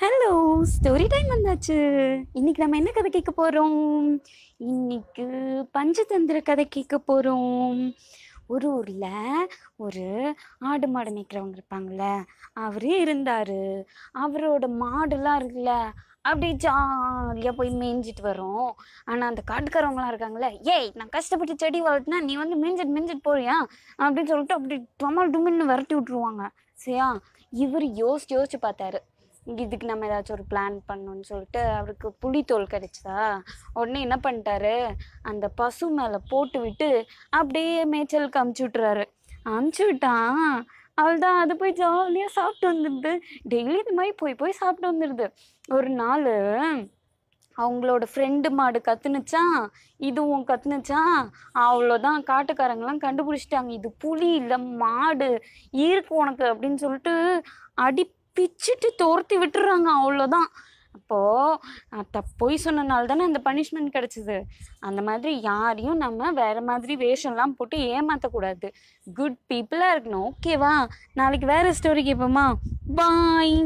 hello story time வந்தாச்சு இன்னைக்கு நம்ம என்ன கதை கேட்க போகிறோம் இன்னைக்கு பஞ்சதந்திர கதை கேட்க போகிறோம் ஒரு ஊரில் ஒரு ஆடு மாடு மேய்க்கிறவங்க இருப்பாங்கள்ல அவரே இருந்தார் அவரோட மாடுலாம் இருக்குல்ல அப்படி ஜாலியாக போய் மேய்ஞ்சிட்டு வரும் ஆனால் அந்த காட்டுக்காரவங்களாம் இருக்காங்களே ஏய் நான் கஷ்டப்பட்டு செடி வளர்த்துனா நீ வந்து மேஞ்சிட்டு மேய்ஞ்சிட்டு போறியா அப்படின்னு சொல்லிட்டு அப்படி டொமல் டுமின்னு விரட்டி விட்ருவாங்க சரியா இவர் யோசிச்சு யோசிச்சு பார்த்தாரு இதுக்கு நம்ம ஏதாச்சும் ஒரு பிளான் பண்ணணும்னு சொல்லிட்டு அவருக்கு புளித்தோல் கிடைச்சதா உடனே என்ன பண்ணிட்டாரு அந்த பசு மேலே போட்டு விட்டு அப்படியே மேய்ச்சலுக்கு அமுச்சு விட்டுறாரு அமுச்சு விட்டான் அவள் தான் அது போய் ஜாலியாக சாப்பிட்டு வந்துடுது டெய்லி இது மாதிரி போய் போய் சாப்பிட்டு வந்துடுது ஒரு நாள் அவங்களோட ஃப்ரெண்டு மாடு கத்துனுச்சா இதுவும் கத்துனுச்சா அவ்வளோதான் காட்டுக்காரங்களாம் கண்டுபிடிச்சிட்டாங்க இது புலி இல்லை மாடு ஈர்க்கு உனக்கு அப்படின்னு சொல்லிட்டு அடி பிச்சுட்டு தோர்த்தி விட்டுறாங்க அவ்வளோதான் அப்போது த பொய் சொன்னனால தானே அந்த பனிஷ்மெண்ட் கிடச்சிது அந்த மாதிரி யாரையும் நம்ம வேறு மாதிரி வேஷம்லாம் போட்டு ஏமாற்றக்கூடாது குட் பீப்புளாக இருக்கணும் ஓகேவா நாளைக்கு வேறு ஸ்டோரி கேட்போமா பாய்